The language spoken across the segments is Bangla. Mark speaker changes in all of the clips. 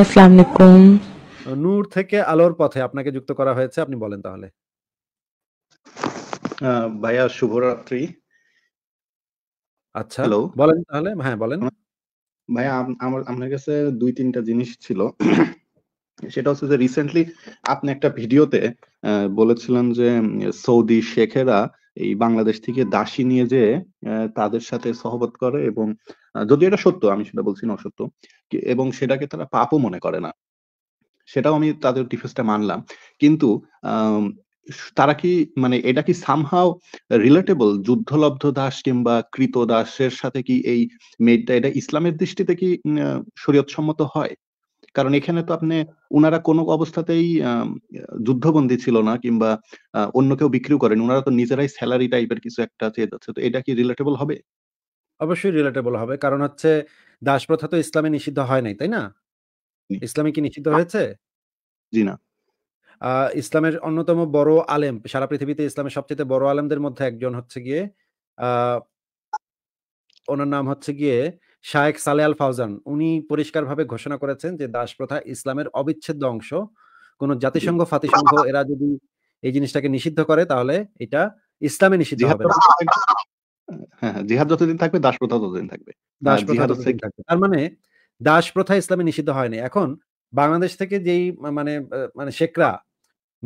Speaker 1: আসসালামু আলাইকুম নূর থেকে আলোর পথে আপনাকে যুক্ত করা হয়েছে আপনি বলেন তাহলে ভাইয়া শুভরাত্রি আচ্ছা হ্যালো বলেন তাহলে হ্যাঁ বলেন
Speaker 2: ভাইয়া আমার আপনার কাছে দুই তিনটা জিনিস ছিল সেটা হচ্ছে যে রিসেন্টলি আপনি একটা ভিডিওতে বলেছিলেন যে সৌদি শেখেরা এই বাংলাদেশ থেকে দাসী নিয়ে যে তাদের সাথে সহবত করে এবং যদি এটা সত্য আমি সেটা বলছি না অসত্য এবং সেটাকে তারা পাপও মনে করে না সেটাও আমি তাদের ডিফেন্সটা মানলাম কিন্তু তারা কি মানে এটা কি সামহাও রিলেটেবল যুদ্ধলব্ধ দাস কিংবা কৃত দাসের সাথে কি এই মেয়েটা এটা ইসলামের দৃষ্টিতে কি শরীয়ত সম্মত হয় কারণ এখানে তো আপনি উনারা কোনো অবস্থাতেই যুদ্ধবন্দী ছিল না কিংবা অন্য কেউ বিক্রিও করেন উনারা তো নিজেরাই স্যালারি টাইপের কিছু একটা চেয়ে যাচ্ছে তো এটা কি রিলেটেবল হবে
Speaker 1: অবশ্যই রিলেটেবল হবে কারণ হচ্ছে দাস প্রথা তো ইসলামে নিষিদ্ধ হয় নাই তাই না ইসলামে কি নিষিদ্ধ হয়েছে জি না ইসলামের অন্যতম বড় আলেম সারা পৃথিবীতে ইসলামের সবচেয়ে বড় আলেমদের মধ্যে একজন হচ্ছে গিয়ে ওনার নাম হচ্ছে গিয়ে শায়েক সালে আল ফাউজান উনি পরিষ্কারভাবে ঘোষণা করেছেন যে দাস প্রথা ইসলামের অবিচ্ছেদ্য অংশ কোন জাতিসংঘ ফাতিসংঘ এরা যদি এই জিনিসটাকে নিষিদ্ধ করে তাহলে এটা ইসলামে নিষিদ্ধ হবে হ্যাঁ, হ্যাঁ জিহাদ যতদিন থাকবে দাস প্রথা ততদিন থাকবে হ্যাঁ, দাস প্রথা থাকবে তার মানে দাস প্রথা ইসলামে নিষিদ্ধ হয়নি এখন বাংলাদেশ থেকে যেই মানে মানে শেখরা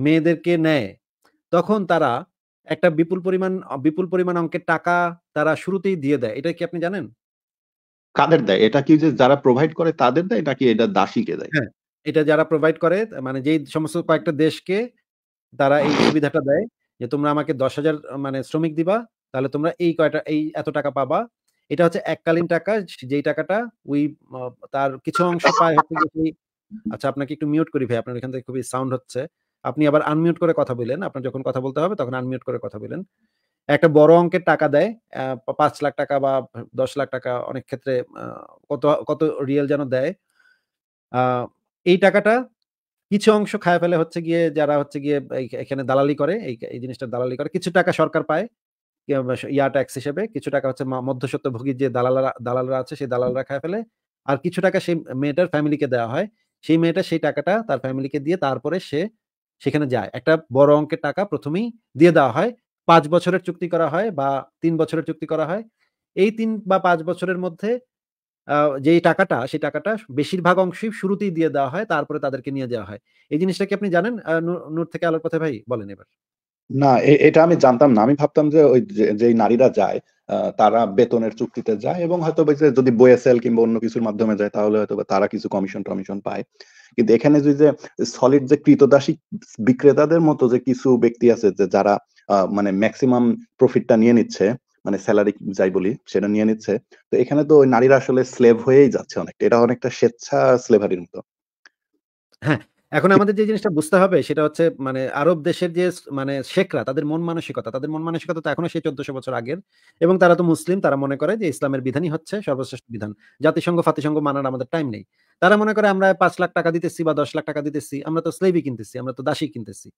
Speaker 1: মেয়েদেরকে নেয় তখন তারা একটা বিপুল পরিমাণ বিপুল পরিমাণ অঙ্কের টাকা তারা শুরুতেই দিয়ে দেয় এটা কি আপনি জানেন
Speaker 2: কাদের দেয়? এটা কি যে যারা প্রোভাইড করে তাদের দেয় নাকি এটা দাসীকে দেয়? হ্যাঁ,
Speaker 1: এটা যারা প্রোভাইড করে মানে যেই সমস্ত কয়েকটা দেশকে তারা এই সুবিধাটা দেয় যে তোমরা আমাকে দশ হাজার মানে শ্রমিক দিবা, তাহলে তোমরা এই কয়টা এই এত টাকা পাবা। এটা হচ্ছে এককালীন টাকা যেই টাকাটা ওই তার কিছু অংশ পায় হচ্ছে আচ্ছা আপনাকে একটু মিউট করি ভাই। আপনার এখান থেকে খুবই সাউন্ড হচ্ছে। আপনি আবার আনমিউট করে কথা বললেন আপনার যখন কথা বলতে হবে তখন আনমিউট করে কথা বলেন একটা বড় অঙ্কের টাকা দেয় পাঁচ লাখ টাকা বা দশ লাখ টাকা অনেক ক্ষেত্রে কত কত রিয়েল যেন দেয় এই টাকাটা কিছু অংশ খায় ফেলে হচ্ছে গিয়ে যারা হচ্ছে গিয়ে এখানে দালালি করে এই এই জিনিসটা দালালি করে কিছু টাকা সরকার পায় ইয়া ট্যাক্স হিসেবে কিছু টাকা হচ্ছে ভোগীর যে দালালরা দালালরা আছে সেই দালালরা খায় ফেলে আর কিছু টাকা সেই মেয়েটার ফ্যামিলিকে দেওয়া হয় সেই মেয়েটা সেই টাকাটা তার ফ্যামিলিকে দিয়ে তারপরে সে সেখানে যায় একটা বড় অঙ্কের টাকা প্রথমেই দিয়ে দেওয়া হয় পাঁচ বছরের চুক্তি করা হয় বা তিন বছরের চুক্তি করা হয় এই তিন বা পাঁচ বছরের মধ্যে যে টাকাটা সেই টাকাটা বেশিরভাগ অংশই শুরুতেই দিয়ে দেওয়া হয় তারপরে তাদেরকে নিয়ে দেওয়া হয় এই জিনিসটা কি আপনি জানেন নূর থেকে আলোর পথে ভাই বলেন এবার
Speaker 2: না এটা আমি জানতাম না আমি ভাবতাম যে ওই যে নারীরা যায় তারা বেতনের চুক্তিতে যায় এবং হয়তো যদি বইয়ে সেল কিংবা অন্য কিছুর মাধ্যমে যায় তাহলে হয়তো তারা কিছু কমিশন টমিশন পায় কিন্তু এখানে যে যে সলিড যে কৃতদাসী বিক্রেতাদের মতো যে কিছু ব্যক্তি আছে যে যারা মানে ম্যাক্সিমাম প্রফিটটা নিয়ে নিচ্ছে মানে স্যালারি যাই বলি সেটা নিয়ে নিচ্ছে তো এখানে তো ওই নারীরা আসলে স্লেভ হয়েই যাচ্ছে অনেকটা এটা অনেকটা স্বেচ্ছা স্লেভারির মতো
Speaker 1: হ্যাঁ এখন আমাদের যে জিনিসটা বুঝতে হবে সেটা হচ্ছে মানে আরব দেশের যে মানে শেখরা তাদের মন মানসিকতা তাদের মন মানসিকতা তো এখনো সেই চোদ্দশো বছর আগের এবং তারা তো মুসলিম তারা মনে করে যে ইসলামের বিধানই হচ্ছে সর্বশ্রেষ্ঠ বিধান জাতিসংঘ ফাতিসংঘ মানার আমাদের টাইম নেই তারা মনে করে আমরা পাঁচ লাখ টাকা দিতেছি বা দশ লাখ টাকা দিতেছি আমরা তো স্লেভি কিনতেছি আমরা তো দাসী কিনতেছি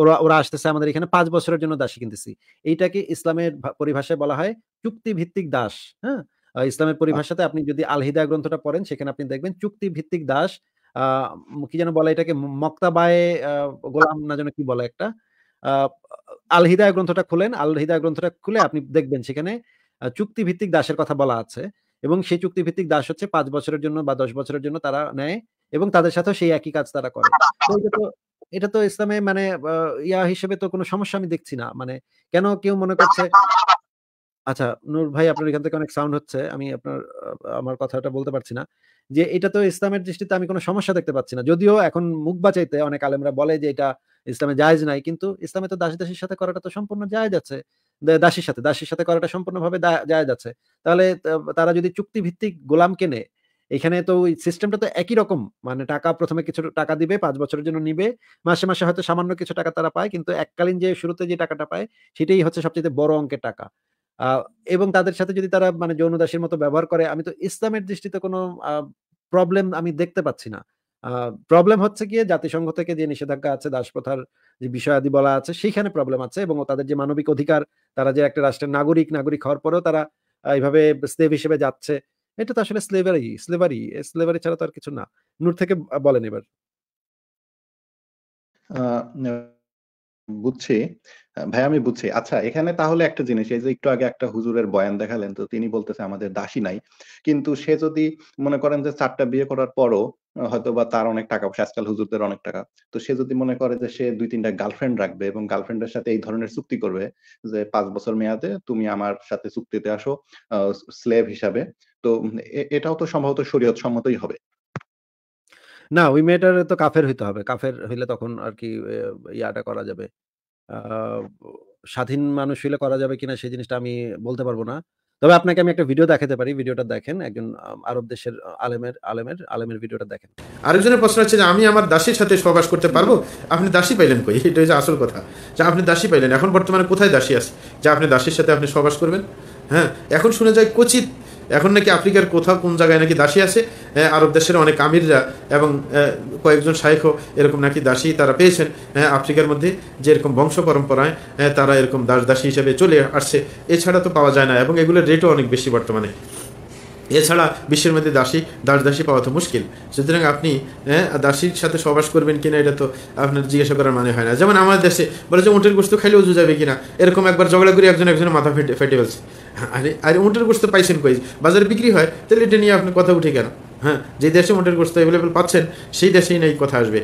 Speaker 1: ওরা ওরা আসতেছে আমাদের এখানে পাঁচ বছরের জন্য দাসী কিনতেছি এইটাকে ইসলামের পরিভাষায় বলা হয় চুক্তি ভিত্তিক দাস হ্যাঁ ইসলামের পরিভাষাতে আপনি যদি আলহিদা গ্রন্থটা পড়েন সেখানে আপনি দেখবেন চুক্তি ভিত্তিক দাস কি যেন বলে এটাকে মক্তাবায়ে গোলাম না যেন কি বলে একটা আল হিদায় গ্রন্থটা খুলেন আল হিদায় গ্রন্থটা খুলে আপনি দেখবেন সেখানে চুক্তিভিত্তিক দাসের কথা বলা আছে এবং সেই চুক্তিভিত্তিক দাস হচ্ছে পাঁচ বছরের জন্য বা দশ বছরের জন্য তারা নেয় এবং তাদের সাথে সেই একই কাজ তারা করে এটা তো এটা তো ইসলামে মানে ইয়া হিসেবে তো কোনো সমস্যা আমি দেখছি না মানে কেন কেউ মনে করছে আচ্ছা নূর ভাই আপনার এখান থেকে অনেক সাউন্ড হচ্ছে আমি আপনার আমার কথাটা বলতে পারছি না যে এটা তো ইসলামের দৃষ্টিতে আমি কোনো সমস্যা দেখতে পাচ্ছি না যদিও এখন মুখ বাঁচাইতে অনেক আলেমরা বলে যে এটা ইসলামে জায়েজ নাই কিন্তু ইসলামে তো দাসী দাসীর সাথে করাটা তো সম্পূর্ণ জায়েজ আছে দাসীর সাথে দাসীর সাথে করাটা সম্পূর্ণভাবে জায়েজ আছে তাহলে তারা যদি চুক্তি ভিত্তিক গোলাম কেনে এখানে তো ওই সিস্টেমটা তো একই রকম মানে টাকা প্রথমে কিছু টাকা দিবে পাঁচ বছরের জন্য নিবে মাসে মাসে হয়তো সামান্য কিছু টাকা তারা পায় কিন্তু এককালীন যে শুরুতে যে টাকাটা পায় সেটাই হচ্ছে সবচেয়ে বড় অঙ্কের টাকা এবং তাদের সাথে যদি তারা মানে যৌন দাসের মতো ব্যবহার করে আমি তো ইসলামের দৃষ্টিতে কোনো প্রবলেম আমি দেখতে পাচ্ছি না প্রবলেম হচ্ছে গিয়ে জাতিসংঘ থেকে যে নিষেধাজ্ঞা আছে প্রথার যে বিষয়াদি বলা আছে সেখানে প্রবলেম আছে এবং তাদের যে মানবিক অধিকার তারা যে একটা রাষ্ট্রের নাগরিক নাগরিক হওয়ার পরেও তারা এইভাবে স্লেভ হিসেবে যাচ্ছে এটা তো আসলে স্লেভারি স্লেভারি স্লেভারি ছাড়া তো আর কিছু না নূর থেকে বলেন এবার
Speaker 2: বুঝছি। ভাই আমি বুঝছি। আচ্ছা এখানে তাহলে একটা জিনিস এই যে একটু আগে একটা হুজুরের বয়ান দেখালেন তো তিনি বলতেছে আমাদের দাসী নাই। কিন্তু সে যদি মনে করেন যে চারটা বিয়ে করার পরও হয়তো হয়তোবা তার অনেক টাকা-পয়সা আজকাল হুজুরদের অনেক টাকা। তো সে যদি মনে করে যে সে দুই তিনটা গার্লফ্রেন্ড রাখবে এবং গার্লফ্রেন্ডের সাথে এই ধরনের চুক্তি করবে যে পাঁচ বছর মেয়াদে তুমি আমার সাথে চুক্তিতে আসো স্লেভ হিসাবে। তো এটাও তো সম্ভবত শরীয়ত সম্মতই হবে।
Speaker 1: না ওই মেয়েটার তো কাফের হইতে হবে। কাফের হইলে তখন আর কি ইয়াটা করা যাবে। স্বাধীন মানুষ হইলে করা যাবে কিনা সেই জিনিসটা আমি বলতে পারবো না। তবে আপনাকে আমি একটা ভিডিও দেখাতে পারি। ভিডিওটা দেখেন। একজন আরব দেশের আলেমের আলেমের আলেমের ভিডিওটা দেখেন।
Speaker 3: আরেকজনের প্রশ্ন হচ্ছে যে, "আমি আমার দাসীর সাথে সহবাস করতে পারবো? আপনি দাসী পাইলেন কই?" এটা হচ্ছে আসল কথা। যে আপনি দাসী পাইলেন। এখন বর্তমানে কোথায় দাসী আছে? যে আপনি দাসীর সাথে আপনি সহবাস করবেন? হ্যাঁ? এখন শোনা যায়, কচিত এখন নাকি আফ্রিকার কোথাও কোন জায়গায় নাকি দাসী আছে হ্যাঁ, আরব দেশের অনেক আমিররা এবং কয়েকজন শাইখও এরকম নাকি দাসী তারা পেয়েছেন হ্যাঁ, আফ্রিকার মধ্যে যে এরকম বংশ পরম্পরায় হ্যাঁ, তারা এরকম দাস দাসী হিসেবে চলে আসছে এছাড়া তো পাওয়া যায় না এবং এগুলোর রেটও অনেক বেশি বর্তমানে এছাড়া বিশ্বের মধ্যে দাসী দাস দাসী পাওয়া তো মুশকিল সুতরাং আপনি দাসীর সাথে সবাস করবেন কিনা এটা তো আপনার জিজ্ঞাসা করার মানে হয় না যেমন আমাদের দেশে বলে যে উঁটের গোস্ত খাইলে উজু যাবে কিনা এরকম একবার ঝগড়া করে একজন একজনের মাথা ফেটে ফেটে ফেলছে হ্যাঁ, আরে আরে উঁটের গোস্ত পাইছেন কই বাজারে বিক্রি হয় তাহলে এটা নিয়ে আপনি কথা উঠে কেন হ্যাঁ যে দেশে উঁটের গোস্ত অ্যাভেলেবেল পাচ্ছেন সেই দেশেই না এই কথা আসবে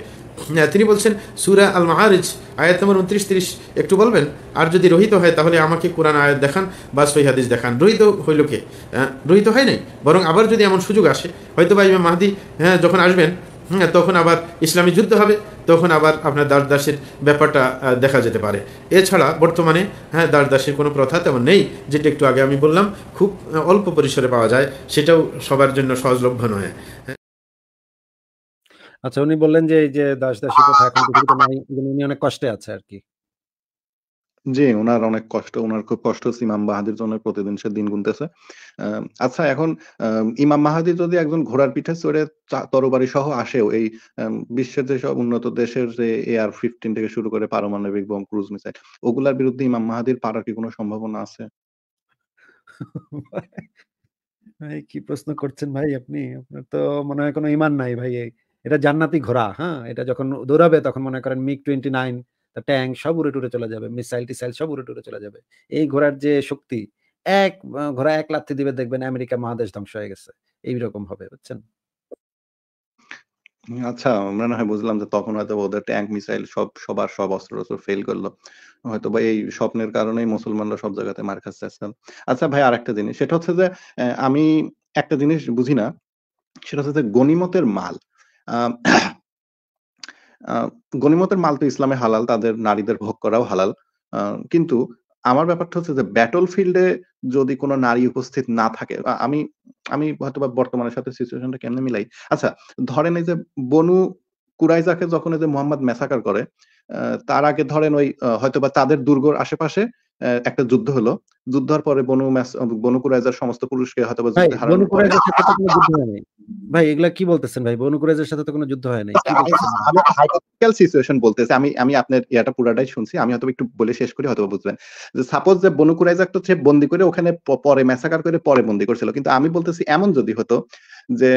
Speaker 3: হ্যাঁ, তিনি বলছেন সুরা আল মাহারিজ আয়াত নম্বর উনত্রিশ তিরিশ একটু বলবেন আর যদি রহিত হয় তাহলে আমাকে কোরআন আয়াত দেখান বা হাদিস দেখান রহিত হইল কে হ্যাঁ, রহিত হয় নাই বরং আবার যদি এমন সুযোগ আসে হয়তো বা ইমাম মাহাদি হ্যাঁ যখন আসবেন হ্যাঁ তখন আবার ইসলামী যুদ্ধ হবে তখন আবার আপনার দাসের ব্যাপারটা দেখা যেতে পারে এছাড়া বর্তমানে হ্যাঁ দাসের কোনো প্রথা তেমন নেই যেটা একটু আগে আমি বললাম খুব অল্প পরিসরে পাওয়া যায় সেটাও সবার জন্য সহজলভ্য নয়
Speaker 1: হ্যাঁ আচ্ছা উনি বললেন যে এই যে দাস দাসী কথা এখন নাই উনি অনেক কষ্টে আছে আর কি
Speaker 2: জি, ওনার অনেক কষ্ট। ওনার খুব কষ্ট হচ্ছে ইমাম মাহাদির জন্য প্রতিদিন সে দিন গুনতেছে। আচ্ছা এখন ইমাম মাহাদি যদি একজন ঘোড়ার পিঠে চড়ে তরবারি সহ আসেও এই বিশ্বের বিশ্বের সব উন্নত দেশের যে ar ফিফটিন থেকে শুরু করে পারমাণবিক বোম, ক্রুজ মিসাইল ওগুলার বিরুদ্ধে ইমাম মাহাদির পারার কি কোনো সম্ভাবনা আছে?
Speaker 1: ভাই, কি প্রশ্ন করছেন ভাই আপনি? আপনার তো মনে হয় কোনো ইমান নাই ভাই। এটা জান্নাতি ঘোড়া, হ্যাঁ? এটা যখন দৌড়াবে তখন মনে করেন টোয়েন্টি নাইন ট্যাঙ্ক সব উড়ে টুড়ে চলে যাবে মিসাইল টিসাইল সব উড়ে টুড়ে চলে যাবে এই ঘোড়ার যে শক্তি এক ঘোড়া এক লাথি দিবে দেখবেন আমেরিকা মহাদেশ ধ্বংস হয়ে গেছে এইরকম হবে বুঝছেন
Speaker 2: আচ্ছা আমরা না হয় বুঝলাম যে তখন হয়তো ওদের ট্যাঙ্ক মিসাইল সব সবার সব অস্ত্র টস্ত্র ফেল করলো হয়তো বা এই স্বপ্নের কারণেই মুসলমানরা সব জায়গাতে মার খাচ্ছে আচ্ছা ভাই আরেকটা জিনিস সেটা হচ্ছে যে আমি একটা জিনিস বুঝি না সেটা হচ্ছে যে গনিমতের মাল আহ গণিমতের মাল তো ইসলামে হালাল তাদের নারীদের ভোগ করাও হালাল কিন্তু আমার ব্যাপারটা হচ্ছে যে ব্যাটল ফিল্ডে যদি কোনো নারী উপস্থিত না থাকে আমি আমি হয়তো বা বর্তমানের সাথে সিচুয়েশনটা কেমনে মিলাই আচ্ছা ধরেন এই যে বনু কুরাইজাকে যখন এই যে মোহাম্মদ মেসাকার করে তার আগে ধরেন ওই হয়তোবা তাদের দুর্গর আশেপাশে একটা যুদ্ধ হলো যুদ্ধ হওয়ার পরে বনু বনু কুরাইজার সমস্ত পুরুষকে হয়তো বা যুদ্ধে হারানো
Speaker 1: ভাই এগুলা কি বলতেছেন ভাই বনু কুরাইজার সাথে
Speaker 2: তো কোনো যুদ্ধ হয় নাই আমি হাইপোথেটিক্যাল সিচুয়েশন বলতেছি আমি আমি আপনার ইয়াটা পুরাটাই শুনছি আমি হয়তো একটু বলে শেষ করি হয়তো বুঝবেন যে সাপোজ যে বনু কুরাইজার তো সে বন্দি করে ওখানে পরে মেসাকার করে পরে বন্দি করছিল কিন্তু আমি বলতেছি এমন যদি হতো যে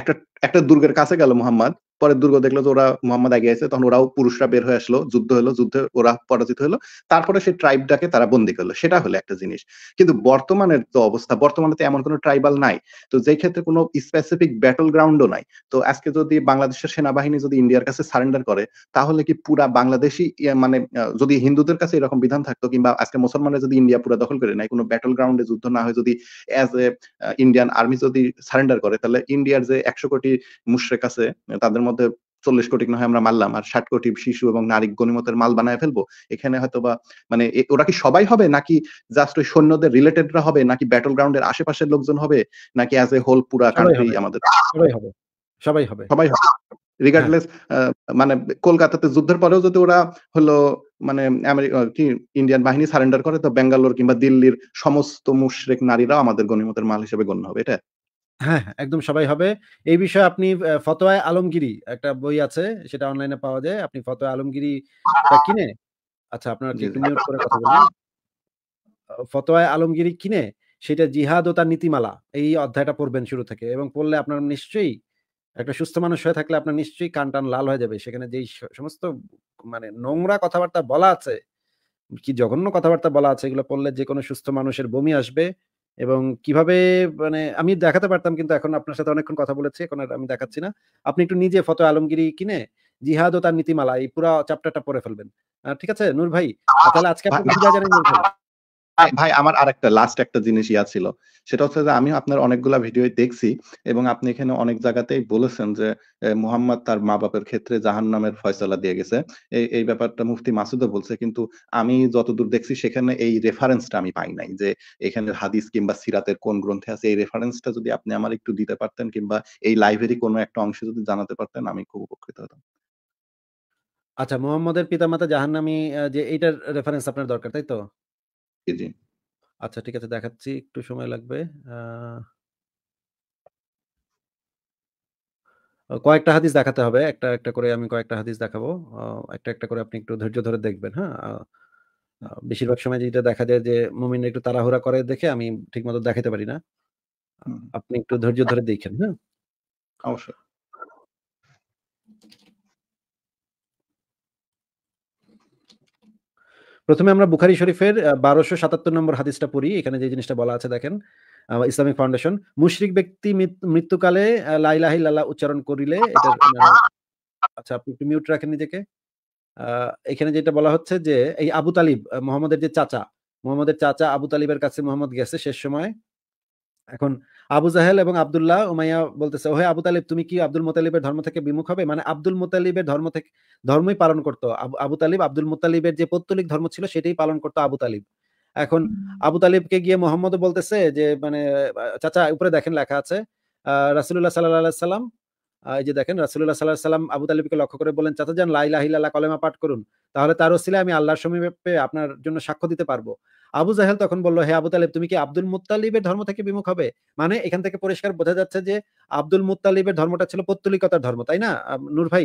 Speaker 2: একটা একটা দুর্গের কাছে গেল মোহাম্মদ পরে দুর্গ দেখলো যে ওরা মোহাম্মদ আগে আছে তখন ওরাও পুরুষরা বের হয়ে আসলো যুদ্ধ হলো যুদ্ধে ওরা পরাজিত হলো তারপরে সেই ট্রাইবটাকে তারা বন্দি করলো সেটা হলো একটা জিনিস কিন্তু বর্তমানের তো অবস্থা বর্তমানে তো এমন কোনো ট্রাইবাল নাই তো যে ক্ষেত্রে কোনো স্পেসিফিক ব্যাটল গ্রাউন্ডও নাই তো আজকে যদি বাংলাদেশের সেনাবাহিনী যদি ইন্ডিয়ার কাছে সারেন্ডার করে তাহলে কি পুরা বাংলাদেশি মানে যদি হিন্দুদের কাছে এরকম বিধান থাকতো কিংবা আজকে মুসলমানরা যদি ইন্ডিয়া পুরা দখল করে নাই কোনো ব্যাটল গ্রাউন্ডে যুদ্ধ না হয় যদি অ্যাজ এ ইন্ডিয়ান আর্মি যদি সারেন্ডার করে তাহলে ইন্ডিয়ার যে একশো কোটি মুশ্রেক আছে তাদের মধ্যে চল্লিশ কোটি না হয় আমরা মারলাম আর ষাট কোটি শিশু এবং নারী গণিমতের মাল বানায় ফেলবো এখানে হয়তো বা মানে ওরা কি সবাই হবে নাকি জাস্ট ওই সৈন্যদের রিলেটেডরা হবে নাকি ব্যাটল গ্রাউন্ডের আশেপাশের লোকজন হবে নাকি অ্যাজ এ হোল পুরা কান্ট্রি আমাদের সবাই হবে সবাই হবে সবাই হবে রিগার্ডলেস মানে কলকাতাতে যুদ্ধের পরেও যদি ওরা হলো মানে কি ইন্ডিয়ান বাহিনী সারেন্ডার করে তো বেঙ্গালোর কিংবা দিল্লির সমস্ত মুশরেক নারীরাও আমাদের গণিমতের মাল হিসেবে গণ্য হবে এটা
Speaker 1: হ্যাঁ, হ্যাঁ, একদম সবাই হবে। এই বিষয়ে আপনি ফতোয়া আলমগিরি একটা বই আছে। সেটা অনলাইনে পাওয়া যায়। আপনি ফতোয়া আলমগিরি কিনে আচ্ছা আপনারা কি জি, একটু মিউট করে কথা বলেন ফতোয়া আলমগিরি কিনে সেটা 'জিহাদ ও তার নীতিমালা' এই অধ্যায়টা পড়বেন শুরু থেকে এবং পড়লে আপনার নিশ্চয়ই একটা সুস্থ মানুষ হয়ে থাকলে আপনার নিশ্চয়ই কান-টান লাল হয়ে যাবে। সেখানে যেই সমস্ত মানে নোংরা কথাবার্তা বলা আছে, কি জঘন্য কথাবার্তা বলা আছে এগুলো পড়লে যে কোনো সুস্থ মানুষের বমি আসবে এবং কিভাবে মানে আমি দেখাতে পারতাম কিন্তু এখন আপনার সাথে অনেকক্ষণ কথা বলেছি এখন আর আমি দেখাচ্ছি না আপনি একটু নিজে ফতো আলমগিরি কিনে জিহাদ ও তার নীতিমালা এই পুরো চ্যাপ্টারটা পড়ে ফেলবেন ঠিক আছে নূর ভাই তাহলে আজকে আপনি জানেন নূর ভাই
Speaker 2: ভাই আমার আরেকটা লাস্ট একটা জিনিস ইয়া ছিল সেটা হচ্ছে যে আমি আপনার অনেকগুলো ভিডিও দেখছি এবং আপনি এখানে অনেক জায়গাতেই বলেছেন যে মুহাম্মদ তার মা বাপের ক্ষেত্রে জাহান নামের ফয়সলা দিয়ে গেছে এই এই ব্যাপারটা মুফতি মাসুদও বলছে কিন্তু আমি যতদূর দেখছি সেখানে এই রেফারেন্সটা আমি পাই নাই যে এখানে হাদিস কিংবা সিরাতের কোন গ্রন্থে আছে এই রেফারেন্সটা যদি আপনি আমার একটু দিতে পারতেন কিংবা এই লাইব্রেরি কোনো একটা অংশে যদি জানাতে পারতেন আমি খুব উপকৃত হতাম
Speaker 1: আচ্ছা মোহাম্মদের পিতামাতা জাহান্নামী যে এইটার রেফারেন্স আপনার দরকার তাই তো জি, আচ্ছা ঠিক আছে দেখাচ্ছি একটু সময় লাগবে। কয়েকটা হাদিস দেখাতে হবে। একটা, একটা করে আমি কয়েকটা হাদিস দেখাবো। একটা, একটা করে আপনি একটু ধৈর্য ধরে দেখবেন, হ্যাঁ? বেশিরভাগ সময় যেটা দেখা যায় যে মুমিনরা একটু তাড়াহুড়া করে দেখে আমি ঠিকমতো দেখাতে পারি না। আপনি একটু ধৈর্য ধরে দেখেন, হ্যাঁ? অবশ্যই। প্রথমে আমরা বুখারি শরীফের বারোশো সাতাত্তর নম্বর হাদিসটা পড়ি এখানে যে জিনিসটা বলা আছে দেখেন ইসলামিক ফাউন্ডেশন মুশরিক ব্যক্তি মৃত্যুকালে লাইলাহ উচ্চারণ করিলে এটা আচ্ছা আপনি একটু মিউট রাখেন নিজেকে এখানে যেটা বলা হচ্ছে যে এই আবু তালিব মোহাম্মদের যে চাচা মোহাম্মদের চাচা আবু তালিবের কাছে মোহাম্মদ গেছে শেষ সময় এখন আবু জাহেল এবং আবদুল্লাহ উমাইয়া বলতেছে ওহে আবু তালিব তুমি কি আব্দুল মোতালিবের ধর্ম থেকে বিমুখ হবে মানে আব্দুল মোতালিবের ধর্ম থেকে ধর্মই পালন করতো আবু তালিব আব্দুল মোতালিবের যে পৌত্তলিক ধর্ম ছিল সেটাই পালন করতো আবু তালিব এখন আবু তালিবকে গিয়ে মোহাম্মদ বলতেছে যে মানে চাচা উপরে দেখেন লেখা আছে আহ রাসুল্লাহ সাল্লাহ সাল্লাম এই যে দেখেন রাসুল্লাহ সাল্লাহ সাল্লাম আবু তালিবকে লক্ষ্য করে বলেন চাচা যান লাইলা হিল্লা কলেমা পাঠ করুন তাহলে তার ওসিলে আমি আল্লাহর সমীপে আপনার জন্য সাক্ষ্য দিতে পারবো আবু জাহেল তখন বললো হে আবু তালিব তুমি কি আব্দুল মুতালিবের ধর্ম থেকে বিমুখ হবে মানে এখান থেকে পরিষ্কার বোঝা যাচ্ছে যে আব্দুল মুতালিবের ধর্মটা ছিল পত্তলিকতার ধর্ম তাই না নূর ভাই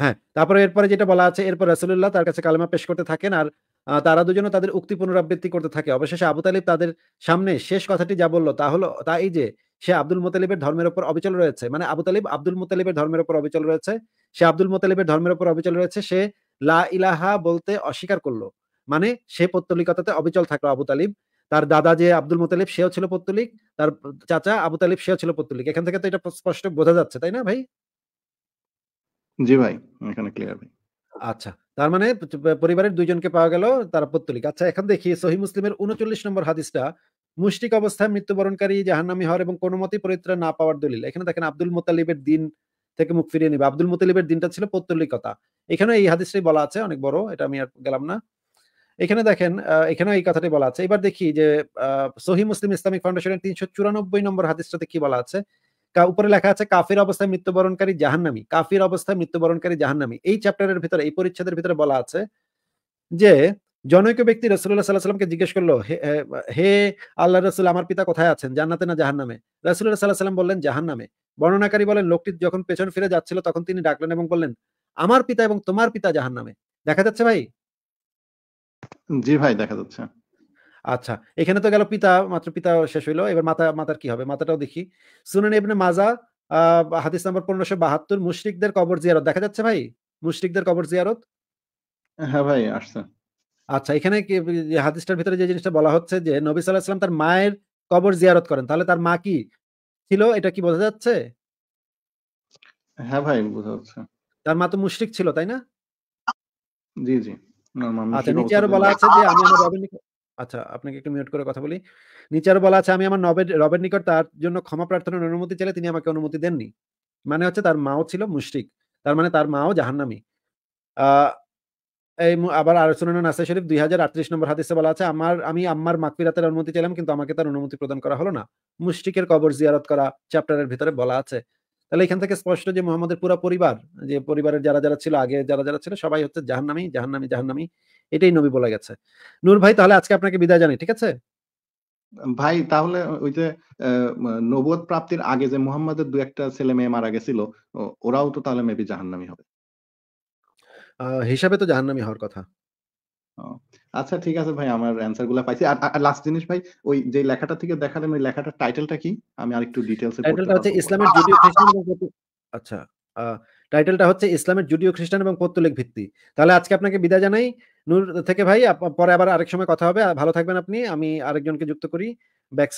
Speaker 1: হ্যাঁ তারপরে এরপরে যেটা বলা আছে এরপর রাসুল্লাহ তার কাছে কালেমা পেশ করতে থাকেন আর তারা দুজন তাদের উক্তি পুনরাবৃত্তি করতে থাকে অবশেষে আবু তালিব তাদের সামনে শেষ কথাটি যা বললো তা হলো তাই যে সে আব্দুল মোতালিবের ধর্মের উপর অবিচল রয়েছে মানে আবু তালিব আব্দুল মোতালিবের ধর্মের উপর অবিচল রয়েছে সে আব্দুল মোতালিবের ধর্মের উপর অবিচল রয়েছে সে লা ইলাহা বলতে অস্বীকার করলো মানে সে পত্তলিকতাতে অবিচল থাকলো আবু তালিব তার দাদা যে আব্দুল মোতালিব সেও ছিল পত্তলিক তার চাচা আবু তালিব সেও ছিল পত্তলিক এখান থেকে তো এটা স্পষ্ট বোঝা যাচ্ছে তাই না ভাই
Speaker 2: জি ভাই এখানে ক্লিয়ার ভাই
Speaker 1: আচ্ছা তার মানে পরিবারের দুইজনকে পাওয়া গেল তারা পত্তলিক আচ্ছা এখন দেখি সহি মুসলিমের উনচল্লিশ নম্বর হাদিসটা মুশরিক অবস্থায় মৃত্যুবরণকারী জাহান্নামী হওয়ার এবং কোনো মতেই পরিত্রাণ না পাওয়ার দলিল এখানে দেখেন আব্দুল মোতালিবের দিন থেকে মুখ ফিরিয়ে নিবে আব্দুল মোতালিবের দিনটা ছিল পৌত্তলিকতা এখানে এই হাদিসটাই বলা আছে অনেক বড় এটা আমি আর গেলাম না এখানে দেখেন এখানে এই কথাটি বলা আছে এবার দেখি যে সহি মুসলিম ইসলামিক ফাউন্ডেশনের তিনশো চুরানব্বই নম্বর হাদিসটাতে কি বলা আছে উপরে লেখা আছে কাফির অবস্থায় মৃত্যুবরণকারী জাহান্নামী কাফির অবস্থায় মৃত্যুবরণকারী জাহান্নামী এই চ্যাপ্টারের ভিতরে এই পরিচ্ছেদের ভিতরে বলা আছে যে জনৈক ব্যক্তি রসুল্লাহ সাল্লাহামকে জিজ্ঞেস করলো হে আল্লাহ রসুল আমার পিতা কোথায় আছেন জান্নাতে না জাহান নামে রসুল্লাহ সাল্লাহ সাল্লাম বললেন জাহান নামে বর্ণনাকারী বলেন লোকটি যখন পেছন ফিরে যাচ্ছিল তখন তিনি ডাকলেন এবং বললেন আমার পিতা এবং তোমার পিতা জাহান নামে দেখা যাচ্ছে ভাই জি ভাই দেখা যাচ্ছে আচ্ছা এখানে তো গেল পিতা মাত্র পিতা শেষ হইলো এবার মাথা মাথার কি হবে মাথাটাও দেখি শুনেন ইবনে মাজা হাদিস নাম্বার পনেরোশো বাহাত্তর মুশরিকদের কবর জিয়ারত দেখা যাচ্ছে ভাই মুশরিকদের কবর জিয়ারত হ্যাঁ ভাই আসছে আচ্ছা এখানে হাদিসটার ভিতরে যে জিনিসটা বলা হচ্ছে যে নবী সাল্লাহ সাল্লাম তার মায়ের কবর জিয়ারত করেন তাহলে তার মা কি ছিল এটা কি বোঝা যাচ্ছে হ্যাঁ ভাই বোঝা যাচ্ছে তার মা তো মুশরিক ছিল তাই না জি জি
Speaker 2: আচ্ছা নিচে আরো বলা আছে যে আমি আমার রবের নিকট
Speaker 1: আচ্ছা আপনাকে একটু মিউট করে কথা বলি নিচে আরো বলা আছে আমি আমার নবের রবের নিকট তার জন্য ক্ষমা প্রার্থনার অনুমতি চাইলে তিনি আমাকে অনুমতি দেননি মানে হচ্ছে তার মাও ছিল মুশরিক তার মানে তার মাও জাহান্নামি এই আবার আলোচনা নাসাই শরীফ দুই হাজার আটত্রিশ নম্বর হাদিসে বলা আছে আমার আমি আম্মার মাকফিরাতের অনুমতি চাইলাম কিন্তু আমাকে তার অনুমতি প্রদান করা হলো না মুশরিকের কবর জিয়ারত করা চ্যাপ্টারের ভিতরে বলা আছে তাহলে এখান থেকে স্পষ্ট যে মোহাম্মদের পুরো পরিবার যে পরিবারের যারা যারা ছিল আগে যারা যারা ছিল সবাই হচ্ছে জাহান্নামি জাহান্নামি জাহান্নামি এটাই নবী বলা গেছে নূর ভাই তাহলে আজকে আপনাকে বিদায় জানাই ঠিক আছে
Speaker 2: ভাই তাহলে ওই যে নবদ প্রাপ্তির আগে যে মোহাম্মদের দু একটা ছেলে মেয়ে মারা গেছিল ওরাও তো তাহলে মেবি জাহান্নামি হবে
Speaker 1: হিসাবে তো জাহান্নামী হওয়ার কথা।
Speaker 2: আচ্ছা ঠিক আছে ভাই আমার অ্যানসার গুলা পাইছি। আর লাস্ট জিনিস ভাই ওই যে
Speaker 1: লেখাটা থেকে দেখালেন ওই লেখাটার টাইটেলটা কি?
Speaker 2: আমি আরেকটু ডিটেইলস এ পড়তে টাইটেলটা হচ্ছে পারবো। ইসলামের জুডিও খ্রিস্টান
Speaker 1: আচ্ছা টাইটেলটা হচ্ছে ইসলামের জুডিও খ্রিস্টান এবং পর্তুগিজ ভিত্তি। তাহলে আজকে আপনাকে বিদায় জানাই। নূর থেকে ভাই পরে আবার আরেক সময় কথা হবে। ভালো থাকবেন আপনি। আমি আরেকজনকে যুক্ত করি। ব্যাক